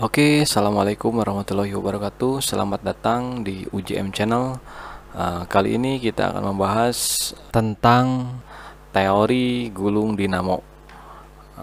Oke, okay, Assalamualaikum warahmatullahi wabarakatuh Selamat datang di UJM Channel uh, Kali ini kita akan membahas tentang teori gulung dinamo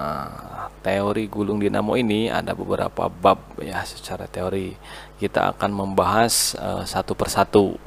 Ah, teori gulung dinamo ini ada beberapa bab ya secara teori. Kita akan membahas uh, satu persatu.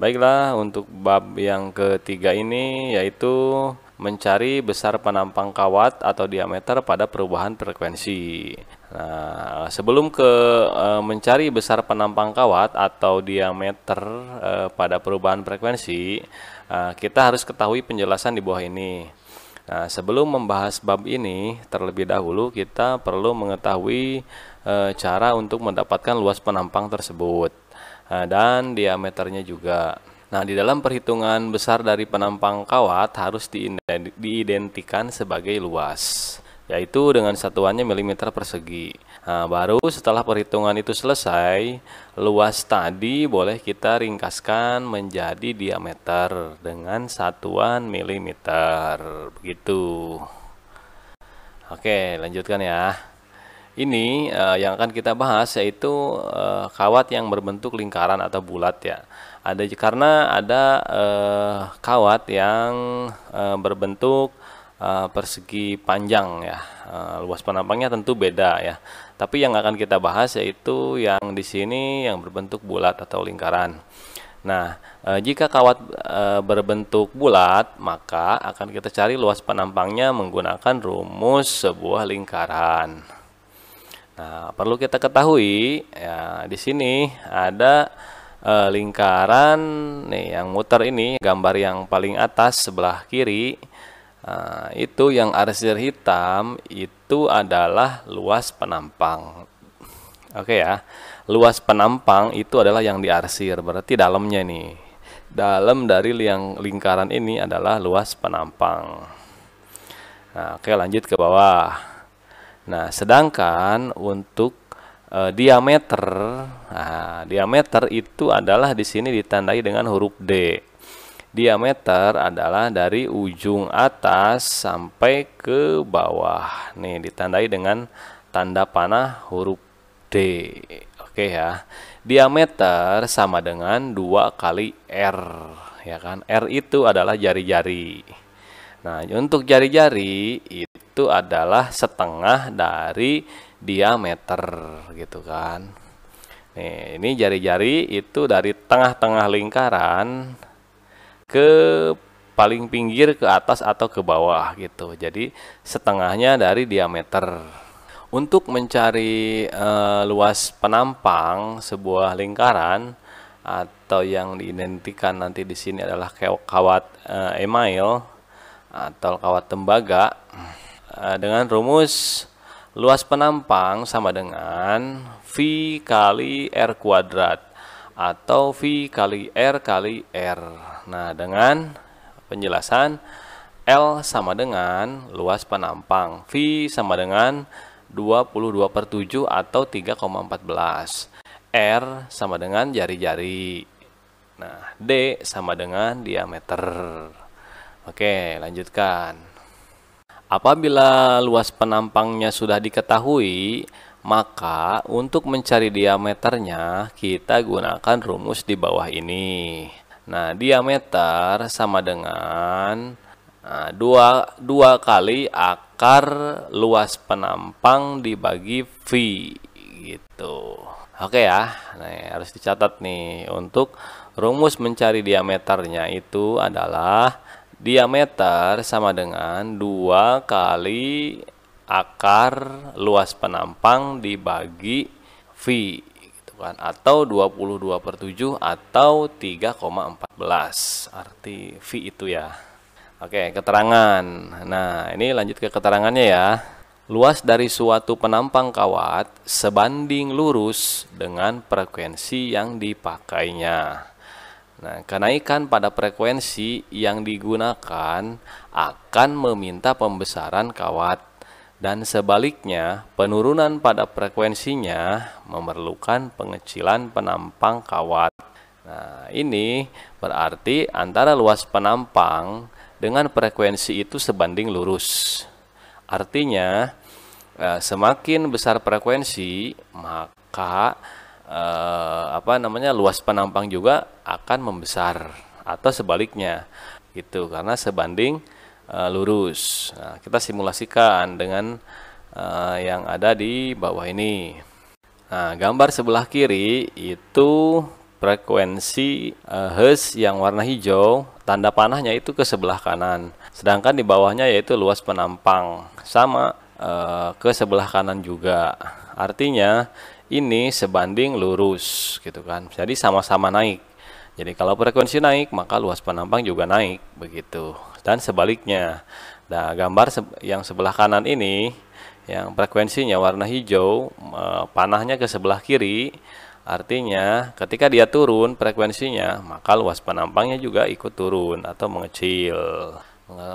Baiklah, untuk bab yang ketiga ini yaitu mencari besar penampang kawat atau diameter pada perubahan frekuensi. Nah, sebelum ke e, mencari besar penampang kawat atau diameter e, pada perubahan frekuensi, e, kita harus ketahui penjelasan di bawah ini. Nah, sebelum membahas bab ini, terlebih dahulu kita perlu mengetahui e, cara untuk mendapatkan luas penampang tersebut e, dan diameternya juga. Nah, di dalam perhitungan besar dari penampang kawat harus diidentikan sebagai luas yaitu dengan satuannya milimeter persegi. Nah, baru setelah perhitungan itu selesai, luas tadi boleh kita ringkaskan menjadi diameter dengan satuan milimeter. Begitu. Oke, lanjutkan ya. Ini eh, yang akan kita bahas yaitu eh, kawat yang berbentuk lingkaran atau bulat ya. Ada karena ada eh, kawat yang eh, berbentuk Eh, persegi panjang ya. Eh, luas penampangnya tentu beda ya. Tapi yang akan kita bahas yaitu yang di sini yang berbentuk bulat atau lingkaran. Nah, eh, jika kawat berbentuk bulat, maka akan kita cari luas penampangnya menggunakan rumus sebuah lingkaran. Nah, perlu kita ketahui ya di sini ada e, lingkaran nih yang muter ini, gambar yang paling atas sebelah kiri Nah, itu yang arsir hitam itu adalah luas penampang. Oke okay ya. Luas penampang itu adalah yang diarsir, berarti dalamnya nih. Dalam dari yang lingkaran ini adalah luas penampang. Nah, oke okay, lanjut ke bawah. Nah, sedangkan untuk e, diameter, nah, diameter itu adalah di sini ditandai dengan huruf D diameter adalah dari ujung atas sampai ke bawah. Nih, ditandai dengan tanda panah huruf D. Oke ya. Diameter sama dengan dua kali R, ya kan? R itu adalah jari-jari. Nah, untuk jari-jari itu adalah setengah dari diameter gitu kan. Nih, ini jari-jari itu dari tengah-tengah lingkaran ke paling pinggir ke atas atau ke bawah gitu. Jadi setengahnya dari diameter. Untuk mencari e, luas penampang sebuah lingkaran atau yang diidentikan nanti di sini adalah kawat e, email atau kawat tembaga e, dengan rumus luas penampang sama dengan V kali R kuadrat atau V kali R kali R. Nah, dengan penjelasan L sama dengan luas penampang, V sama dengan 22 per 7 atau 3,14. R sama dengan jari-jari. Nah, D sama dengan diameter. Oke, lanjutkan. Apabila luas penampangnya sudah diketahui, maka untuk mencari diameternya kita gunakan rumus di bawah ini. Nah, diameter sama dengan nah, 2, kali akar luas penampang dibagi V gitu. Oke ya, nah, ya, harus dicatat nih untuk rumus mencari diameternya itu adalah diameter sama dengan dua kali akar luas penampang dibagi V gitu kan atau 22 per 7 atau 3,14 arti V itu ya Oke keterangan nah ini lanjut ke keterangannya ya luas dari suatu penampang kawat sebanding lurus dengan frekuensi yang dipakainya Nah, kenaikan pada frekuensi yang digunakan akan meminta pembesaran kawat dan sebaliknya penurunan pada frekuensinya memerlukan pengecilan penampang kawat. Nah, ini berarti antara luas penampang dengan frekuensi itu sebanding lurus. Artinya, eh, semakin besar frekuensi, maka eh, apa namanya luas penampang juga akan membesar atau sebaliknya. itu karena sebanding uh, lurus. Nah, kita simulasikan dengan uh, yang ada di bawah ini. Nah, gambar sebelah kiri itu frekuensi uh, hertz yang warna hijau, tanda panahnya itu ke sebelah kanan. Sedangkan di bawahnya yaitu luas penampang sama uh, ke sebelah kanan juga. Artinya ini sebanding lurus gitu kan. Jadi sama-sama naik. Jadi kalau frekuensi naik, maka luas penampang juga naik, begitu. Dan sebaliknya. Nah, gambar se yang sebelah kanan ini yang frekuensinya warna hijau, e, panahnya ke sebelah kiri, artinya ketika dia turun frekuensinya, maka luas penampangnya juga ikut turun atau mengecil,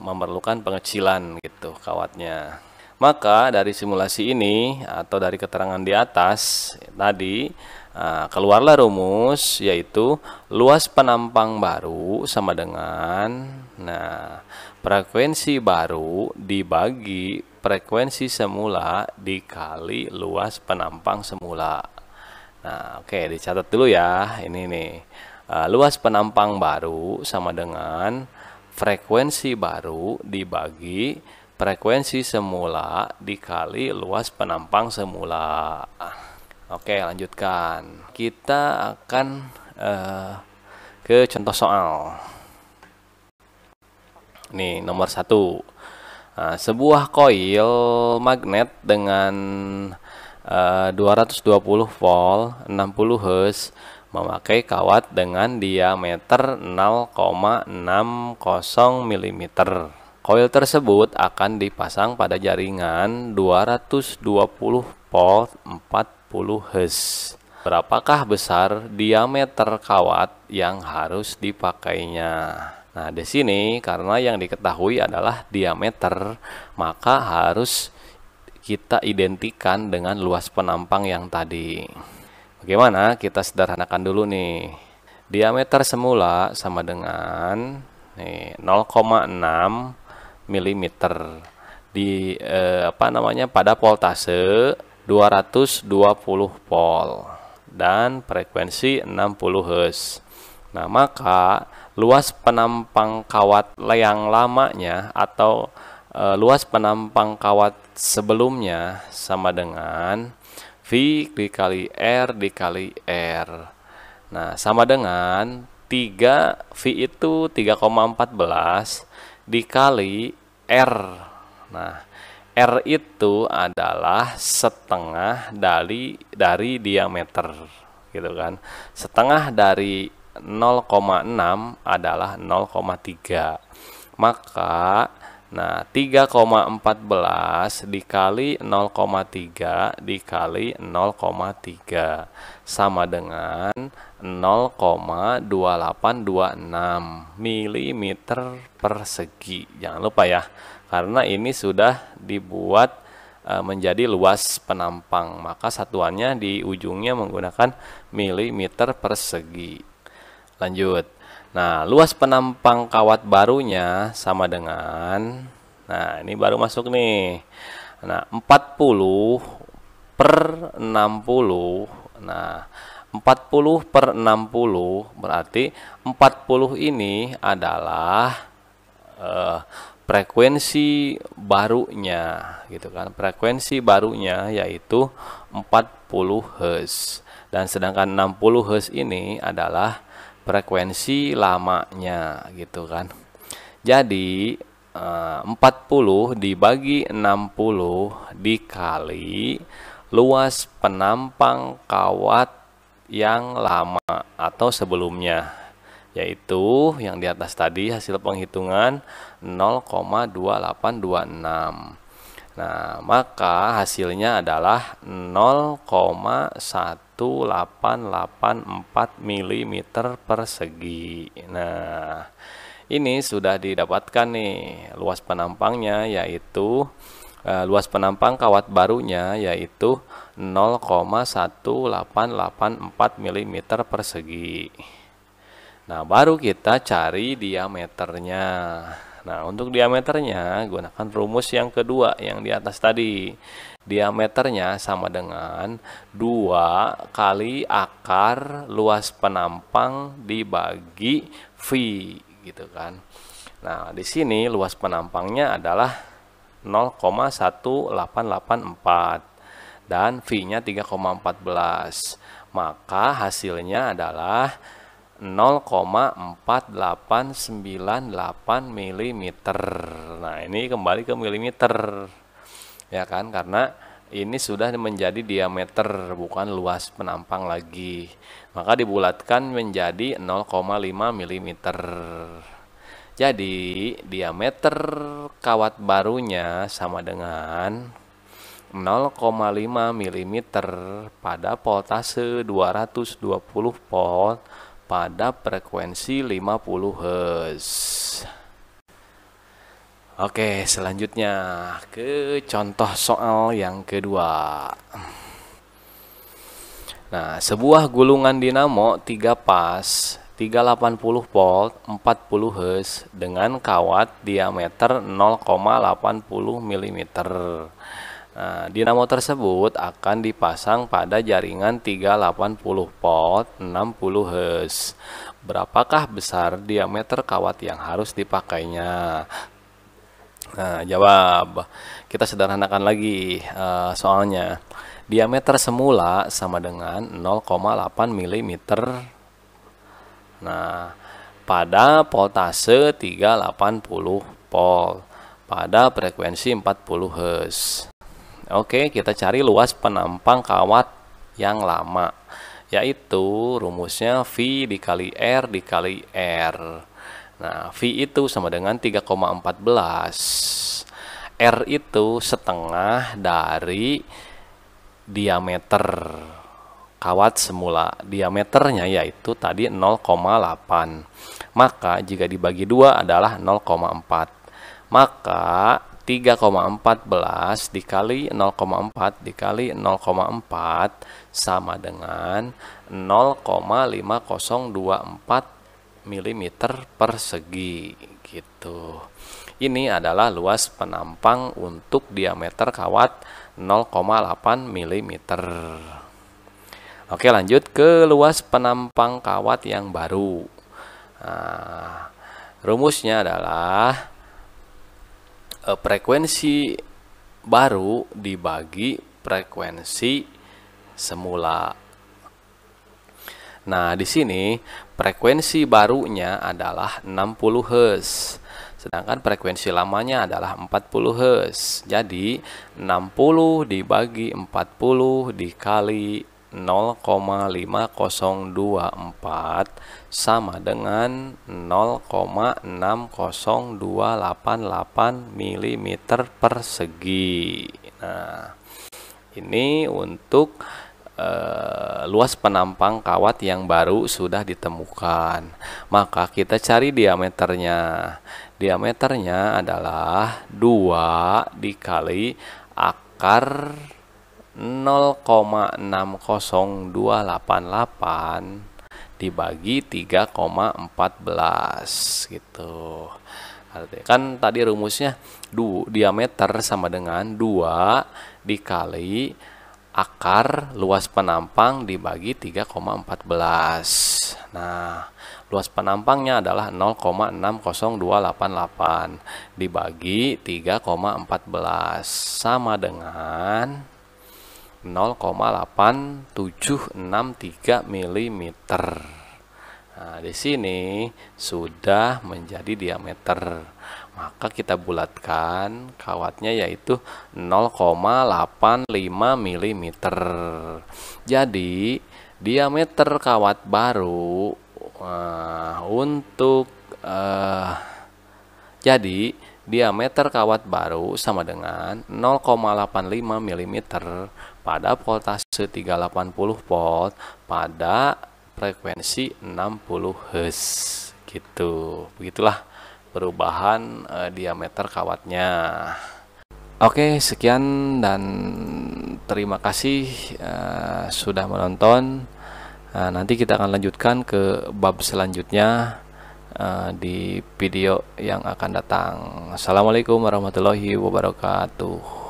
memerlukan pengecilan gitu kawatnya. Maka dari simulasi ini atau dari keterangan di atas tadi ah, keluarlah rumus yaitu luas penampang baru sama dengan nah frekuensi baru dibagi frekuensi semula dikali luas penampang semula. Nah, oke okay, dicatat dulu ya. Ini nih. Uh, luas penampang baru sama dengan frekuensi baru dibagi frekuensi semula dikali luas penampang semula. Oke, lanjutkan. Kita akan uh, ke contoh soal. Nih, nomor satu. Nah, sebuah koil magnet dengan eh, uh, 220 volt 60 Hz memakai kawat dengan diameter 0,60 mm. Koil tersebut akan dipasang pada jaringan 220 volt 40 Hz. Berapakah besar diameter kawat yang harus dipakainya? Nah, di sini karena yang diketahui adalah diameter, maka harus kita identikan dengan luas penampang yang tadi. Bagaimana? Kita sederhanakan dulu nih. Diameter semula sama dengan 0,6 mm di eh, apa namanya pada voltase 220 volt dan frekuensi 60 Hz. Nah, maka luas penampang kawat yang lamanya atau eh, luas penampang kawat sebelumnya sama dengan V dikali R dikali R. Nah, sama dengan 3 V itu 3,14 dikali R. Nah, R itu adalah setengah dari dari diameter gitu kan. Setengah dari 0,6 adalah 0,3. Maka Nah, 3,14 dikali 0,3 dikali 0,3 sama dengan 0,2826 mm persegi. Jangan lupa ya, karena ini sudah dibuat eh, menjadi luas penampang, maka satuannya di ujungnya menggunakan milimeter persegi. Lanjut. Nah, luas penampang kawat barunya sama dengan Nah, ini baru masuk nih. Nah, 40 per 60. Nah, 40 per 60 berarti 40 ini adalah eh, frekuensi barunya gitu kan. Frekuensi barunya yaitu 40 Hz. Dan sedangkan 60 Hz ini adalah frekuensi lamanya gitu kan. Jadi 40 eh, dibagi 60 dikali luas penampang kawat yang lama atau sebelumnya yaitu yang di atas tadi hasil penghitungan 0,2826. Nah, maka hasilnya adalah 0,1 1884 mm persegi. Nah, ini sudah didapatkan nih luas penampangnya yaitu eh, luas penampang kawat barunya yaitu 0,1884 mm persegi. Nah, baru kita cari diameternya. Nah, untuk diameternya gunakan rumus yang kedua yang di atas tadi diameternya sama dengan 2 kali akar luas penampang dibagi V gitu kan. Nah, di sini luas penampangnya adalah 0,1884 dan V-nya 3,14. Maka hasilnya adalah 0,4898 mm. Nah, ini kembali ke milimeter ya kan karena ini sudah menjadi diameter bukan luas penampang lagi maka dibulatkan menjadi 0,5 mm jadi diameter kawat barunya sama dengan 0,5 mm pada voltase 220 volt pada frekuensi 50 Hz. Oke, selanjutnya ke contoh soal yang kedua. Nah, sebuah gulungan dinamo 3 pas 380 volt 40 Hz dengan kawat diameter 0,80 mm. Nah, dinamo tersebut akan dipasang pada jaringan 380 volt 60 Hz berapakah besar diameter kawat yang harus dipakainya Nah, jawab. Kita sederhanakan lagi uh, soalnya. Diameter semula sama dengan 0,8 mm. Nah, pada voltase 380 volt pada frekuensi 40 Hz. Oke, kita cari luas penampang kawat yang lama, yaitu rumusnya V dikali R dikali R. Nah, V itu sama dengan 3,14. R itu setengah dari diameter kawat semula. Diameternya yaitu tadi 0,8. Maka jika dibagi dua adalah 0,4. Maka 3,14 dikali 0,4 dikali 0,4 sama dengan 0,5024 mm persegi gitu. Ini adalah luas penampang untuk diameter kawat 0,8 mm. Oke lanjut ke luas penampang kawat yang baru. Nah, rumusnya adalah e, frekuensi baru dibagi frekuensi semula Nah, di sini frekuensi barunya adalah 60 Hz. Sedangkan frekuensi lamanya adalah 40 Hz. Jadi, 60 dibagi 40 dikali 0,5024 sama dengan 0,60288 mm persegi. Nah, ini untuk Eh, luas penampang kawat yang baru sudah ditemukan. Maka kita cari diameternya. Diameternya adalah 2 dikali akar 0,60288 dibagi 3,14 gitu. Artinya kan tadi rumusnya du diameter sama dengan 2 dikali akar luas penampang dibagi 3,14. Nah, luas penampangnya adalah 0,60288 dibagi 3,14 sama dengan 0,8763 mm. Nah, di sini sudah menjadi diameter maka kita bulatkan kawatnya yaitu 0,85 mm. Jadi, diameter kawat baru uh, untuk uh, jadi diameter kawat baru sama dengan 0,85 mm pada voltase 380 volt pada frekuensi 60 Hz gitu. Begitulah perubahan e, diameter kawatnya. Oke, sekian dan terima kasih e, sudah menonton. E, nanti kita akan lanjutkan ke bab selanjutnya e, di video yang akan datang. Assalamualaikum warahmatullahi wabarakatuh.